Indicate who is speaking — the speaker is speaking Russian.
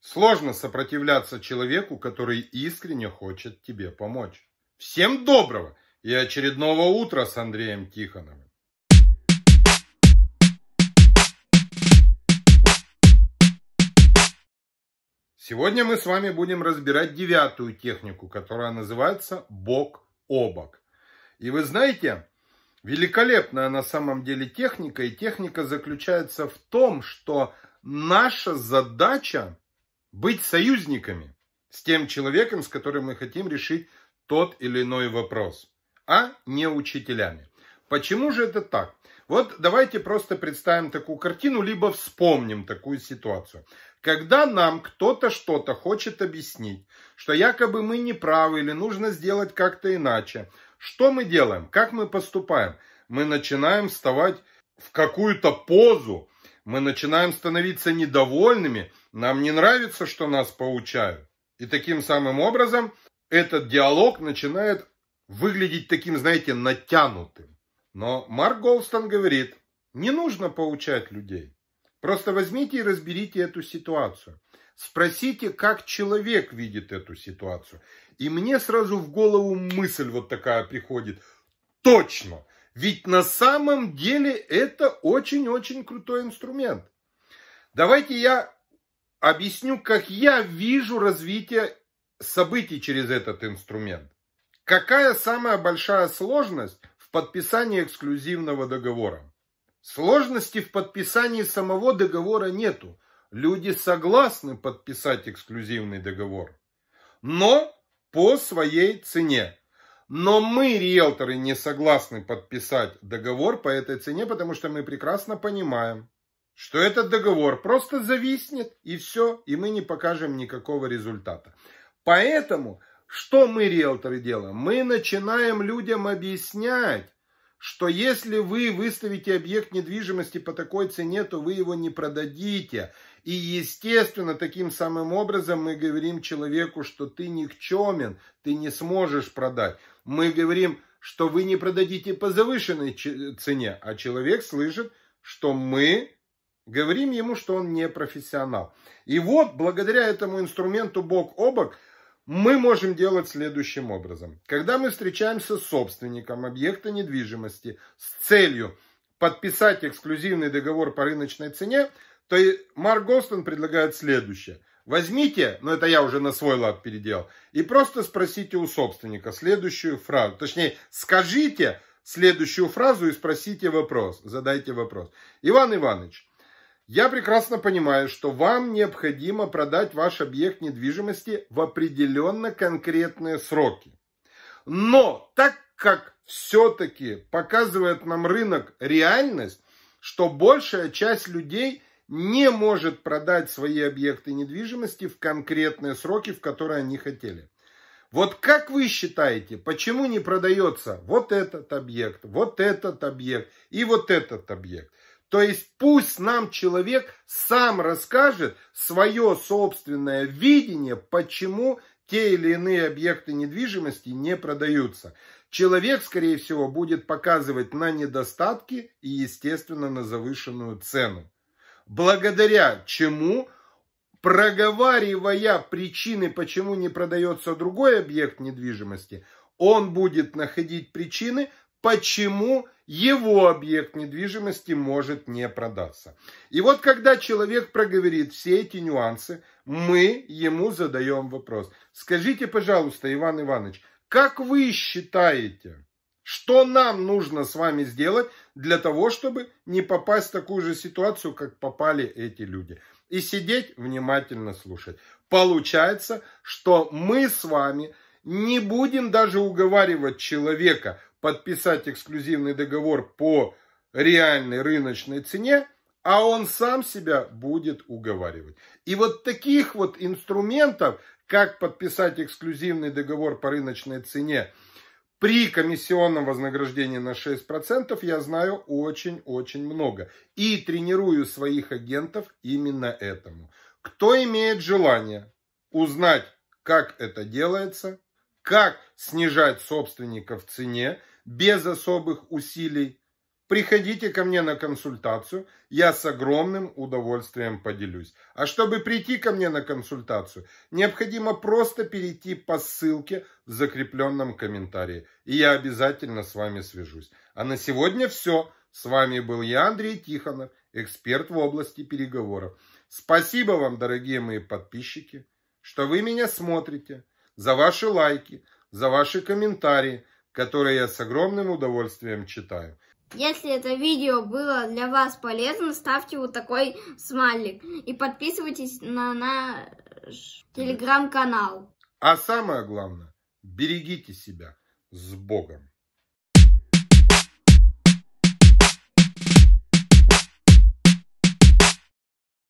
Speaker 1: Сложно сопротивляться человеку, который искренне хочет тебе помочь. Всем доброго и очередного утра с Андреем Тихоновым. Сегодня мы с вами будем разбирать девятую технику, которая называется бок о бок. И вы знаете, великолепная на самом деле техника. И техника заключается в том, что наша задача быть союзниками с тем человеком, с которым мы хотим решить тот или иной вопрос, а не учителями. Почему же это так? Вот давайте просто представим такую картину, либо вспомним такую ситуацию. Когда нам кто-то что-то хочет объяснить, что якобы мы не правы или нужно сделать как-то иначе, что мы делаем, как мы поступаем? Мы начинаем вставать в какую-то позу, мы начинаем становиться недовольными, нам не нравится, что нас поучают. И таким самым образом этот диалог начинает выглядеть таким, знаете, натянутым. Но Марк Голстон говорит, не нужно поучать людей. Просто возьмите и разберите эту ситуацию. Спросите, как человек видит эту ситуацию. И мне сразу в голову мысль вот такая приходит. Точно! Ведь на самом деле это очень-очень крутой инструмент. Давайте я объясню, как я вижу развитие событий через этот инструмент. Какая самая большая сложность в подписании эксклюзивного договора? Сложности в подписании самого договора нету. Люди согласны подписать эксклюзивный договор, но по своей цене. Но мы, риэлторы, не согласны подписать договор по этой цене, потому что мы прекрасно понимаем, что этот договор просто зависнет, и все, и мы не покажем никакого результата. Поэтому, что мы, риэлторы, делаем? Мы начинаем людям объяснять, что если вы выставите объект недвижимости по такой цене, то вы его не продадите. И, естественно, таким самым образом мы говорим человеку, что ты никчемен, ты не сможешь продать. Мы говорим, что вы не продадите по завышенной цене, а человек слышит, что мы Говорим ему, что он не профессионал. И вот, благодаря этому инструменту бок о бок, мы можем делать следующим образом. Когда мы встречаемся с собственником объекта недвижимости с целью подписать эксклюзивный договор по рыночной цене, то и Марк Голстон предлагает следующее. Возьмите, но ну это я уже на свой лад переделал, и просто спросите у собственника следующую фразу. Точнее, скажите следующую фразу и спросите вопрос, задайте вопрос. Иван Иванович, я прекрасно понимаю, что вам необходимо продать ваш объект недвижимости в определенно конкретные сроки. Но так как все-таки показывает нам рынок реальность, что большая часть людей не может продать свои объекты недвижимости в конкретные сроки, в которые они хотели. Вот как вы считаете, почему не продается вот этот объект, вот этот объект и вот этот объект? То есть пусть нам человек сам расскажет свое собственное видение, почему те или иные объекты недвижимости не продаются. Человек, скорее всего, будет показывать на недостатки и, естественно, на завышенную цену. Благодаря чему, проговаривая причины, почему не продается другой объект недвижимости, он будет находить причины, почему его объект недвижимости может не продаться. И вот когда человек проговорит все эти нюансы, мы ему задаем вопрос. Скажите, пожалуйста, Иван Иванович, как вы считаете, что нам нужно с вами сделать для того, чтобы не попасть в такую же ситуацию, как попали эти люди? И сидеть, внимательно слушать. Получается, что мы с вами не будем даже уговаривать человека – подписать эксклюзивный договор по реальной рыночной цене, а он сам себя будет уговаривать. И вот таких вот инструментов, как подписать эксклюзивный договор по рыночной цене при комиссионном вознаграждении на 6%, я знаю очень-очень много. И тренирую своих агентов именно этому. Кто имеет желание узнать, как это делается, как снижать собственника в цене без особых усилий. Приходите ко мне на консультацию, я с огромным удовольствием поделюсь. А чтобы прийти ко мне на консультацию, необходимо просто перейти по ссылке в закрепленном комментарии, и я обязательно с вами свяжусь. А на сегодня все. С вами был я, Андрей Тихонов, эксперт в области переговоров. Спасибо вам, дорогие мои подписчики, что вы меня смотрите, за ваши лайки, за ваши комментарии – которые я с огромным удовольствием читаю. Если это видео было для вас полезно, ставьте вот такой смайлик и подписывайтесь на наш телеграм-канал. А самое главное, берегите себя с Богом.